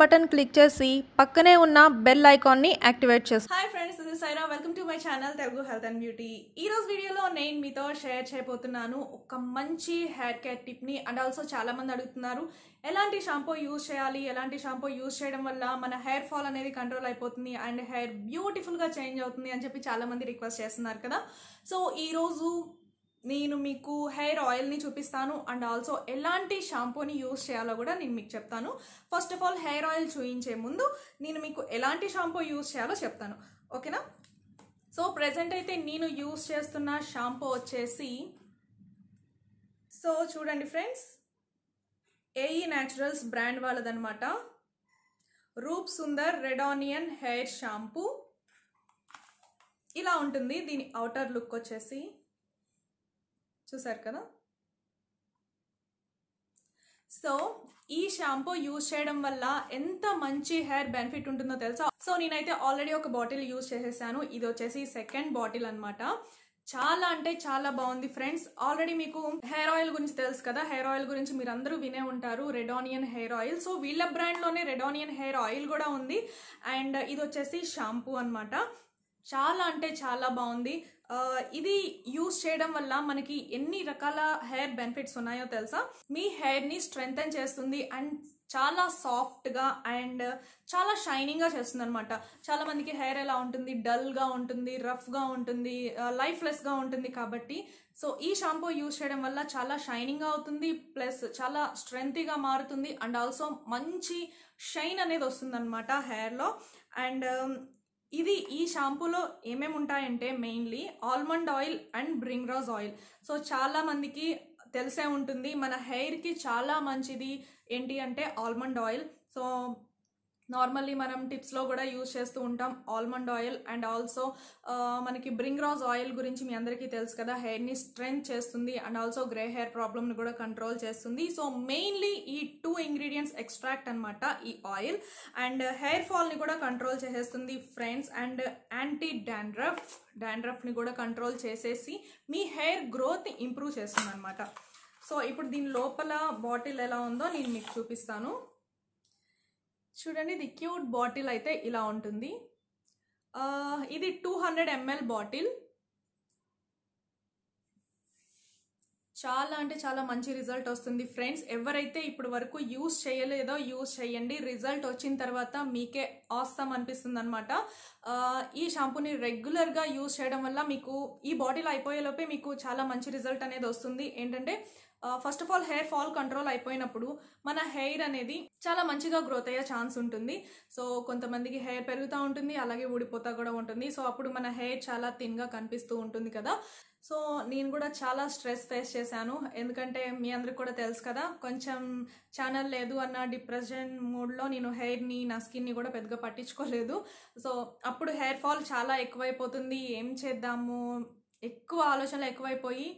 button click చేసి పక్కనే ఉన్న బెల్ ని యాక్టివేట్ చేసి హాయ్ ఫ్రెండ్స్ ఇది Saira welcome to my channel Telugu health and beauty ఈ రోజు వీడియోలో నేను మీతో షేర్ చేయబోతున్నాను ఒక మంచి హెయిర్ కేర్ టిప్ని అండ్ ఆల్సో చాలా మంది అడుగుతున్నారు ఎలాంటి షాంపూ యూజ్ చేయాలి ఎలాంటి షాంపూ యూజ్ చేయడం వల్ల మన హెయిర్ ఫాల్ అనేది కంట్రోల్ అయిపోతుంది అండ్ హెయిర్ బ్యూటిఫుల్గా చేంజ్ అవుతుంది అని చెప్పి చాలామంది రిక్వెస్ట్ చేస్తున్నారు కదా సో ఈరోజు నేను మీకు హెయిర్ ఆయిల్ని చూపిస్తాను అండ్ ఆల్సో ఎలాంటి షాంపూని యూస్ చేయాలో కూడా నేను మీకు చెప్తాను first of all hair oil చూయించే ముందు నేను మీకు ఎలాంటి షాంపూ యూస్ చేయాలో చెప్తాను ఓకేనా సో ప్రజెంట్ అయితే నేను యూస్ చేస్తున్న షాంపూ వచ్చేసి సో చూడండి ఫ్రెండ్స్ ఏఈ న్యాచురల్స్ బ్రాండ్ వాళ్ళదనమాట Roop Sundar red onion hair shampoo ఇలా ఉంటుంది దీని అవుటర్ లుక్ వచ్చేసి చూసారు కదా సో ఈ షాంపూ యూజ్ చేయడం వల్ల ఎంత మంచి హెయిర్ బెనిఫిట్ ఉంటుందో తెలుసా సో నేనైతే ఆల్రెడీ ఒక బాటిల్ యూజ్ చేసేసాను ఇది వచ్చేసి సెకండ్ బాటిల్ అనమాట చాలా అంటే చాలా బాగుంది ఫ్రెండ్స్ ఆల్రెడీ మీకు హెయిర్ ఆయిల్ గురించి తెలుసు కదా హెయిర్ ఆయిల్ గురించి మీరు అందరూ వినే ఉంటారు రెడానియన్ హెయిర్ ఆయిల్ సో వీళ్ళ బ్రాండ్లోనే రెడానియన్ హెయిర్ ఆయిల్ కూడా ఉంది అండ్ ఇది వచ్చేసి షాంపూ అనమాట చాలా అంటే చాలా బాగుంది ఇది యూస్ చేయడం వల్ల మనకి ఎన్ని రకాల హెయిర్ బెనిఫిట్స్ ఉన్నాయో తెలుసా మీ హెయిర్ని స్ట్రెంగ్తన్ చేస్తుంది అండ్ చాలా సాఫ్ట్గా అండ్ చాలా షైనింగ్గా చేస్తుంది అనమాట చాలా మందికి హెయిర్ ఎలా ఉంటుంది డల్గా ఉంటుంది రఫ్గా ఉంటుంది లైఫ్లెస్గా ఉంటుంది కాబట్టి సో ఈ షాంపూ యూస్ చేయడం వల్ల చాలా షైనింగ్ అవుతుంది ప్లస్ చాలా స్ట్రెంగ్గా మారుతుంది అండ్ ఆల్సో మంచి షైన్ అనేది వస్తుంది అనమాట హెయిర్లో అండ్ ఇది ఈ షాంపూలో ఏమేమి ఉంటాయంటే mainly almond oil and bhringraj oil so చాలా మందికి తెలిసే ఉంటుంది మన హెయిర్కి చాలా మంచిది ఏంటి అంటే ఆల్మండ్ ఆయిల్ సో నార్మల్లీ మనం టిప్స్లో కూడా యూజ్ చేస్తూ ఉంటాం ఆల్మండ్ ఆయిల్ అండ్ ఆల్సో మనకి బ్రింగ్ రాజ్ ఆయిల్ గురించి మీ అందరికీ తెలుసు కదా హెయిర్ని స్ట్రెంత్ చేస్తుంది అండ్ ఆల్సో గ్రే హెయిర్ ప్రాబ్లమ్ని కూడా కంట్రోల్ చేస్తుంది సో మెయిన్లీ ఈ టూ ఇంగ్రీడియంట్స్ ఎక్స్ట్రాక్ట్ అనమాట ఈ ఆయిల్ అండ్ హెయిర్ ఫాల్ని కూడా కంట్రోల్ చేసేస్తుంది ఫ్రెండ్స్ అండ్ యాంటీ డాండ్రఫ్ డాండ్రఫ్ని కూడా కంట్రోల్ చేసేసి మీ హెయిర్ గ్రోత్ ఇంప్రూవ్ చేస్తుంది అనమాట సో ఇప్పుడు దీని లోపల బాటిల్ ఎలా ఉందో నేను మీకు చూపిస్తాను చూడండి ఇది క్యూట్ బాటిల్ అయితే ఇలా ఉంటుంది ఇది టూ హండ్రెడ్ ఎంఎల్ బాటిల్ చాలా అంటే చాలా మంచి రిజల్ట్ వస్తుంది ఫ్రెండ్స్ ఎవరైతే ఇప్పుడు వరకు యూజ్ చేయలేదో యూజ్ చేయండి రిజల్ట్ వచ్చిన తర్వాత మీకే ఆస్తాం అనిపిస్తుంది అనమాట ఈ షాంపూని రెగ్యులర్గా యూజ్ చేయడం వల్ల మీకు ఈ బాటిల్ అయిపోయేలోపే మీకు చాలా మంచి రిజల్ట్ అనేది వస్తుంది ఏంటంటే first of all hair fall control అయిపోయినప్పుడు మన హెయిర్ అనేది చాలా మంచిగా గ్రోత్ అయ్యే ఛాన్స్ ఉంటుంది సో కొంతమందికి హెయిర్ పెరుగుతూ ఉంటుంది అలాగే ఊడిపోతా కూడా ఉంటుంది సో అప్పుడు మన హెయిర్ చాలా థిన్గా కనిపిస్తూ ఉంటుంది కదా సో నేను కూడా చాలా స్ట్రెస్ ఫేస్ చేశాను ఎందుకంటే మీ అందరికి కూడా తెలుసు కదా కొంచెం ఛానల్ లేదు అన్న డిప్రెషన్ మూడ్లో నేను హెయిర్ని నా స్కిన్ని కూడా పెద్దగా పట్టించుకోలేదు సో అప్పుడు హెయిర్ ఫాల్ చాలా ఎక్కువైపోతుంది ఏం చేద్దాము ఎక్కువ ఆలోచనలు ఎక్కువైపోయి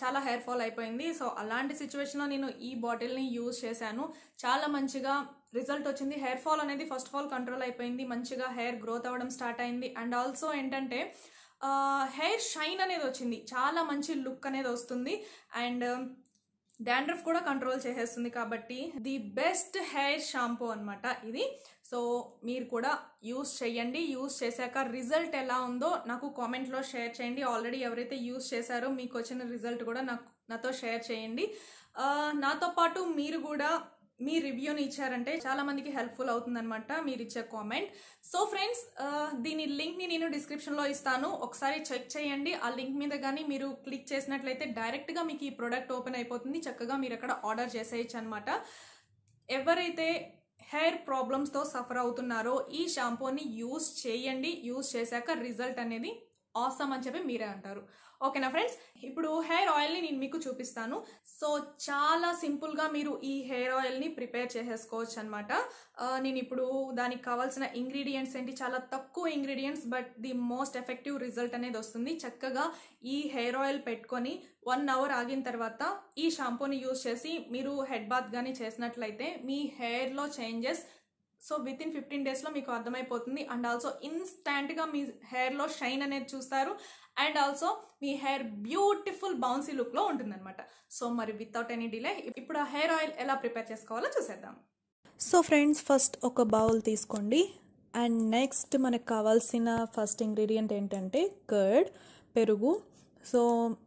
చాలా హెయిర్ ఫాల్ అయిపోయింది సో అలాంటి సిచ్యువేషన్లో నేను ఈ బాటిల్ని యూజ్ చేశాను చాలా మంచిగా రిజల్ట్ వచ్చింది హెయిర్ ఫాల్ అనేది ఫస్ట్ ఆఫ్ ఆల్ కంట్రోల్ అయిపోయింది మంచిగా హెయిర్ గ్రోత్ అవ్వడం స్టార్ట్ అయింది అండ్ ఆల్సో ఏంటంటే హెయిర్ షైన్ అనేది వచ్చింది చాలా మంచి లుక్ అనేది వస్తుంది అండ్ డాండ్రఫ్ um, కూడా కంట్రోల్ చేసేస్తుంది కాబట్టి ది బెస్ట్ హెయిర్ షాంపూ అనమాట ఇది సో మీరు కూడా యూస్ చేయండి యూస్ చేశాక రిజల్ట్ ఎలా ఉందో నాకు కామెంట్లో షేర్ చేయండి ఆల్రెడీ ఎవరైతే యూస్ చేశారో మీకు వచ్చిన రిజల్ట్ కూడా నాకు నాతో షేర్ చేయండి నాతో పాటు మీరు కూడా మీ రివ్యూని ఇచ్చారంటే చాలామందికి హెల్ప్ఫుల్ అవుతుందనమాట మీరు ఇచ్చే కామెంట్ సో ఫ్రెండ్స్ దీని లింక్ని నేను డిస్క్రిప్షన్లో ఇస్తాను ఒకసారి చెక్ చేయండి ఆ లింక్ మీద కానీ మీరు క్లిక్ చేసినట్లయితే డైరెక్ట్గా మీకు ఈ ప్రోడక్ట్ ఓపెన్ అయిపోతుంది చక్కగా మీరు అక్కడ ఆర్డర్ చేసేయచ్చు అనమాట ఎవరైతే హెయిర్ ప్రాబ్లమ్స్తో సఫర్ అవుతున్నారో ఈ షాంపూని యూస్ చేయండి యూస్ చేశాక రిజల్ట్ అనేది ఆసమ్ అని చెప్పి మీరే అంటారు ఓకేనా ఫ్రెండ్స్ ఇప్పుడు హెయిర్ ఆయిల్ని నేను మీకు చూపిస్తాను సో చాలా సింపుల్గా మీరు ఈ హెయిర్ ఆయిల్ని ప్రిపేర్ చేసేసుకోవచ్చు అనమాట నేను ఇప్పుడు దానికి కావాల్సిన ఇంగ్రీడియంట్స్ ఏంటి చాలా తక్కువ ingredients but the most effective result అనేది వస్తుంది చక్కగా ఈ హెయిర్ ఆయిల్ పెట్టుకొని వన్ అవర్ ఆగిన తర్వాత ఈ షాంపూని యూజ్ చేసి మీరు హెడ్ బాత్ కానీ చేసినట్లయితే మీ హెయిర్లో changes so with in fifteen డేస్లో మీకు అర్థమైపోతుంది అండ్ ఆల్సో ఇన్స్టాంట్గా మీ హెయిర్లో షైన్ అనేది చూస్తారు అండ్ ఆల్సో మీ హెయిర్ బ్యూటిఫుల్ బౌన్సీ లుక్లో ఉంటుందన్నమాట సో మరి వితౌట్ ఎనీ డిలే ఇప్పుడు ఆ హెయిర్ ఆయిల్ ఎలా ప్రిపేర్ చేసుకోవాలో చూసేద్దాం సో ఫ్రెండ్స్ ఫస్ట్ ఒక బౌల్ తీసుకోండి అండ్ నెక్స్ట్ మనకు కావాల్సిన ఫస్ట్ ఇంగ్రీడియంట్ ఏంటంటే కర్డ్ పెరుగు సో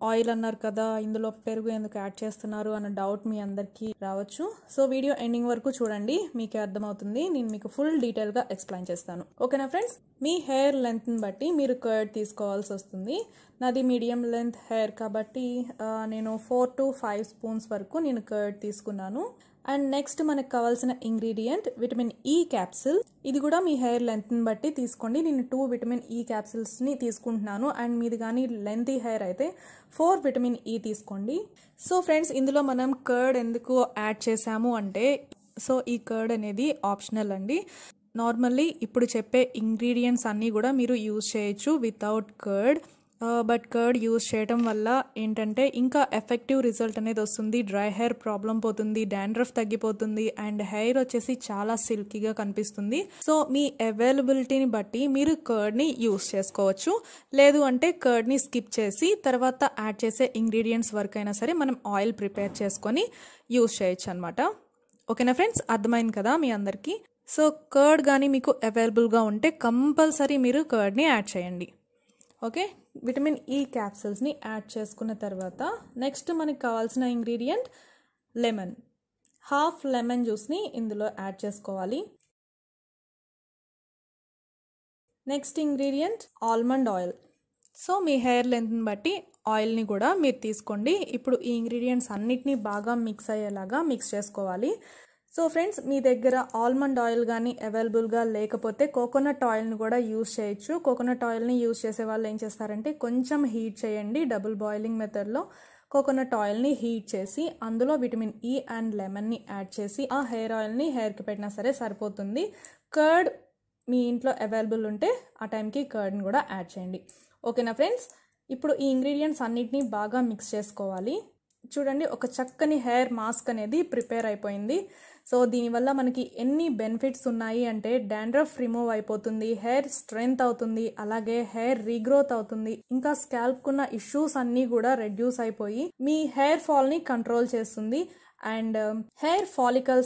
ఆయిల్ అన్నారు కదా ఇందులో పెరుగు ఎందుకు యాడ్ చేస్తున్నారు అన్న డౌట్ మీ అందరికీ రావచ్చు సో వీడియో ఎండింగ్ వరకు చూడండి మీకే అర్థమవుతుంది నేను మీకు ఫుల్ డీటెయిల్గా ఎక్స్ప్లెయిన్ చేస్తాను ఓకేనా ఫ్రెండ్స్ మీ హెయిర్ లెంత్ని బట్టి మీరు కర్డ్ తీసుకోవాల్సి వస్తుంది నాది మీడియం లెంత్ హెయిర్ కాబట్టి నేను ఫోర్ టు ఫైవ్ స్పూన్స్ వరకు నేను కర్డ్ తీసుకున్నాను అండ్ నెక్స్ట్ మనకు కావాల్సిన ఇంగ్రీడియంట్ విటమిన్ ఈ క్యాప్సిల్ ఇది కూడా మీ హెయిర్ లెంత్ని బట్టి తీసుకోండి నేను టూ విటమిన్ ఈ క్యాప్సిల్స్ని తీసుకుంటున్నాను అండ్ మీది కానీ లెంతీ హెయిర్ అయితే ఫోర్ విటమిన్ ఈ తీసుకోండి సో ఫ్రెండ్స్ ఇందులో మనం కర్డ్ ఎందుకు యాడ్ చేసాము అంటే సో ఈ కర్డ్ అనేది ఆప్షనల్ అండి నార్మల్లీ ఇప్పుడు చెప్పే ఇంగ్రీడియంట్స్ అన్నీ కూడా మీరు యూజ్ చేయొచ్చు without curd but curd use చేయటం వల్ల ఏంటంటే ఇంకా ఎఫెక్టివ్ రిజల్ట్ అనేది వస్తుంది డ్రై హెయిర్ ప్రాబ్లం పోతుంది డాండ్రఫ్ తగ్గిపోతుంది అండ్ హెయిర్ వచ్చేసి చాలా సిల్కీగా కనిపిస్తుంది సో మీ అవైలబిలిటీని బట్టి మీరు కర్డ్ని యూజ్ చేసుకోవచ్చు లేదు అంటే కర్డ్ని స్కిప్ చేసి తర్వాత యాడ్ చేసే ఇంగ్రీడియంట్స్ వరకు అయినా సరే మనం ఆయిల్ ప్రిపేర్ చేసుకొని యూజ్ చేయొచ్చు అనమాట ఓకేనా ఫ్రెండ్స్ అర్థమైంది కదా మీ అందరికీ సో కర్డ్ కానీ మీకు అవైలబుల్గా ఉంటే కంపల్సరీ మీరు కర్డ్ని యాడ్ చేయండి ఓకే విటమిన్ ఈ క్యాప్సిల్స్ని యాడ్ చేసుకున్న తర్వాత నెక్స్ట్ మనకు కావాల్సిన ఇంగ్రీడియంట్ లెమన్ హాఫ్ లెమన్ జ్యూస్ని ఇందులో యాడ్ చేసుకోవాలి next ingredient almond oil so మీ హెయిర్ లెంత్ని బట్టి ఆయిల్ని కూడా మీరు తీసుకోండి ఇప్పుడు ఈ ఇంగ్రీడియంట్స్ అన్నిటినీ బాగా మిక్స్ అయ్యేలాగా మిక్స్ చేసుకోవాలి సో ఫ్రెండ్స్ మీ దగ్గర ఆల్మండ్ ఆయిల్ కానీ అవైలబుల్గా లేకపోతే కోకోనట్ ఆయిల్ని కూడా యూస్ చేయొచ్చు కోకోనట్ ఆయిల్ని యూజ్ చేసే వాళ్ళు ఏం చేస్తారంటే కొంచెం హీట్ చేయండి డబుల్ బాయిలింగ్ మెథడ్లో కోకోనట్ ఆయిల్ని హీట్ చేసి అందులో vitamin E e and లెమన్ని add చేసి ఆ హెయిర్ ఆయిల్ని హెయిర్కి పెట్టినా సరే సరిపోతుంది కర్డ్ మీ ఇంట్లో అవైలబుల్ ఉంటే ఆ టైంకి కర్డ్ని కూడా యాడ్ చేయండి ఓకేనా ఫ్రెండ్స్ ఇప్పుడు ఈ ఇంగ్రీడియంట్స్ అన్నిటినీ బాగా మిక్స్ చేసుకోవాలి చూడండి ఒక చక్కని హెయిర్ మాస్క్ అనేది ప్రిపేర్ అయిపోయింది సో దీనివల్ల మనకి ఎన్ని బెనిఫిట్స్ ఉన్నాయి అంటే డాండ్రఫ్ రిమూవ్ అయిపోతుంది హెయిర్ స్ట్రెంగ్త్ అవుతుంది అలాగే హెయిర్ రీగ్రోత్ అవుతుంది ఇంకా స్కాల్ప్ కున్న ఇష్యూస్ అన్నీ కూడా రెడ్యూస్ అయిపోయి మీ హెయిర్ ఫాల్ని కంట్రోల్ చేస్తుంది అండ్ హెయిర్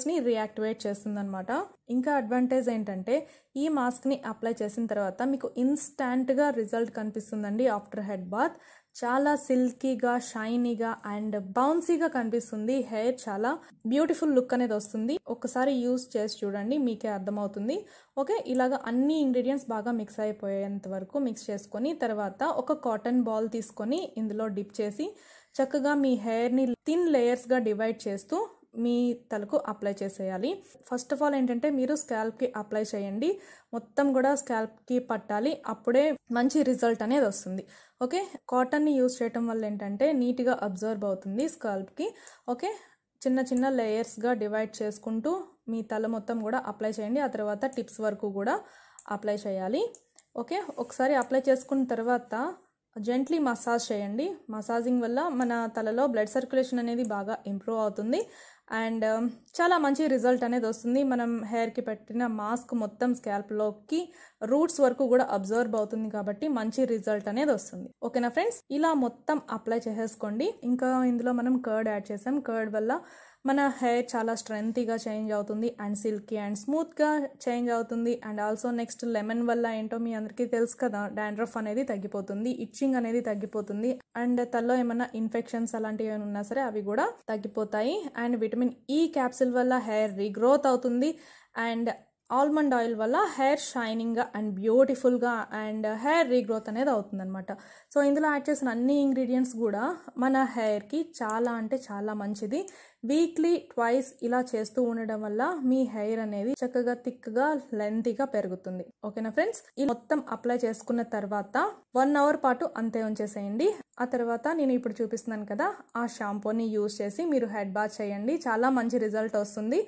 ని రియాక్టివేట్ చేస్తుంది అనమాట ఇంకా అడ్వాంటేజ్ ఏంటంటే ఈ మాస్క్ని అప్లై చేసిన తర్వాత మీకు ఇన్స్టాంట్గా రిజల్ట్ కనిపిస్తుందండి ఆఫ్టర్ హెడ్ బాత్ చాలా సిల్కీగా షైనీగా అండ్ బౌన్సీగా కనిపిస్తుంది హెయిర్ చాలా బ్యూటిఫుల్ లుక్ అనేది వస్తుంది ఒకసారి యూస్ చేసి చూడండి మీకే అర్థమవుతుంది ఓకే ఇలాగ అన్ని ఇంగ్రీడియంట్స్ బాగా మిక్స్ అయిపోయేంత వరకు మిక్స్ చేసుకొని తర్వాత ఒక కాటన్ బాల్ తీసుకొని ఇందులో డిప్ చేసి చక్కగా మీ హెయిర్ని థిన్ లేయర్స్గా డివైడ్ చేస్తూ మీ తలకు అప్లై చేసేయాలి ఫస్ట్ ఆఫ్ ఆల్ ఏంటంటే మీరు స్కాల్ప్కి అప్లై చేయండి మొత్తం కూడా స్కాల్ప్కి పట్టాలి అప్పుడే మంచి రిజల్ట్ అనేది వస్తుంది ఓకే కాటన్ని యూజ్ చేయటం వల్ల ఏంటంటే నీట్గా అబ్జర్వ్ అవుతుంది స్కాల్ప్కి ఓకే చిన్న చిన్న లేయర్స్గా డివైడ్ చేసుకుంటూ మీ తల మొత్తం కూడా అప్లై చేయండి ఆ తర్వాత టిప్స్ వరకు కూడా అప్లై చేయాలి ఓకే ఒకసారి అప్లై చేసుకున్న తర్వాత జెంట్లీ మసాజ్ చేయండి మసాజింగ్ వల్ల మన తలలో బ్లడ్ సర్క్యులేషన్ అనేది బాగా ఇంప్రూవ్ అవుతుంది అండ్ um, చాలా మంచి రిజల్ట్ అనేది వస్తుంది మనం హెయిర్కి పెట్టిన మాస్క్ మొత్తం స్కాల్ప్లోకి రూట్స్ వరకు కూడా అబ్జర్వ్ అవుతుంది కాబట్టి మంచి రిజల్ట్ అనేది వస్తుంది ఓకేనా ఫ్రెండ్స్ ఇలా మొత్తం అప్లై చేసేసుకోండి ఇంకా ఇందులో మనం కర్డ్ యాడ్ చేసాం కర్డ్ వల్ల మన హెయిర్ చాలా స్ట్రెంతీగా చేంజ్ అవుతుంది అండ్ సిల్కీ అండ్ స్మూత్గా చేంజ్ అవుతుంది అండ్ ఆల్సో నెక్స్ట్ లెమన్ వల్ల ఏంటో మీ అందరికీ తెలుసు కదా డాండ్రఫ్ అనేది తగ్గిపోతుంది ఇచ్చింగ్ అనేది తగ్గిపోతుంది అండ్ తలలో ఏమైనా ఇన్ఫెక్షన్స్ అలాంటివి ఉన్నా సరే అవి కూడా తగ్గిపోతాయి అండ్ విటమిన్ ఈ క్యాప్సిల్ వల్ల హెయిర్ రీగ్రోత్ అవుతుంది అండ్ ఆల్మండ్ ఆయిల్ వల్ల హెయిర్ షైనింగ్గా అండ్ బ్యూటిఫుల్గా అండ్ హెయిర్ రీగ్రోత్ అనేది అవుతుందన్నమాట సో ఇందులో యాడ్ చేసిన అన్ని ఇంగ్రీడియంట్స్ కూడా మన హెయిర్కి చాలా అంటే చాలా మంచిది వీక్లీ ట్వైస్ ఇలా చేస్తూ ఉండడం వల్ల మీ హెయిర్ అనేది చక్కగా లెంత్ గా పెరుగుతుంది ఓకేనా ఫ్రెండ్స్ ఈ మొత్తం అప్లై చేసుకున్న తర్వాత వన్ అవర్ పాటు అంతే ఉంచేసేయండి ఆ తర్వాత నేను ఇప్పుడు చూపిస్తున్నాను కదా ఆ షాంపూని యూజ్ చేసి మీరు హెడ్ బాత్ చేయండి చాలా మంచి రిజల్ట్ వస్తుంది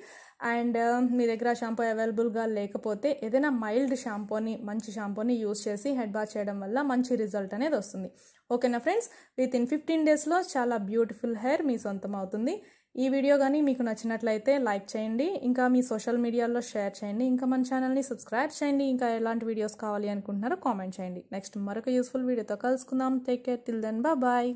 అండ్ uh, మీ దగ్గర షాంపూ అవైలబుల్గా లేకపోతే ఏదైనా మైల్డ్ షాంపూని మంచి షాంపూని యూజ్ చేసి హెడ్ బాత్ చేయడం వల్ల మంచి రిజల్ట్ అనేది వస్తుంది ఓకేనా ఫ్రెండ్స్ విత్ ఇన్ ఫిఫ్టీన్ డేస్లో చాలా బ్యూటిఫుల్ హెయిర్ మీ సొంతం అవుతుంది ఈ వీడియో కానీ మీకు నచ్చినట్లయితే లైక్ చేయండి ఇంకా మీ సోషల్ మీడియాలో షేర్ చేయండి ఇంకా మన ఛానల్ని సబ్స్క్రైబ్ చేయండి ఇంకా ఎలాంటి వీడియోస్ కావాలి అనుకుంటున్నారో కామెంట్ చేయండి నెక్స్ట్ మరొక యూస్ఫుల్ వీడియోతో కలుసుకుందాం take care till then bye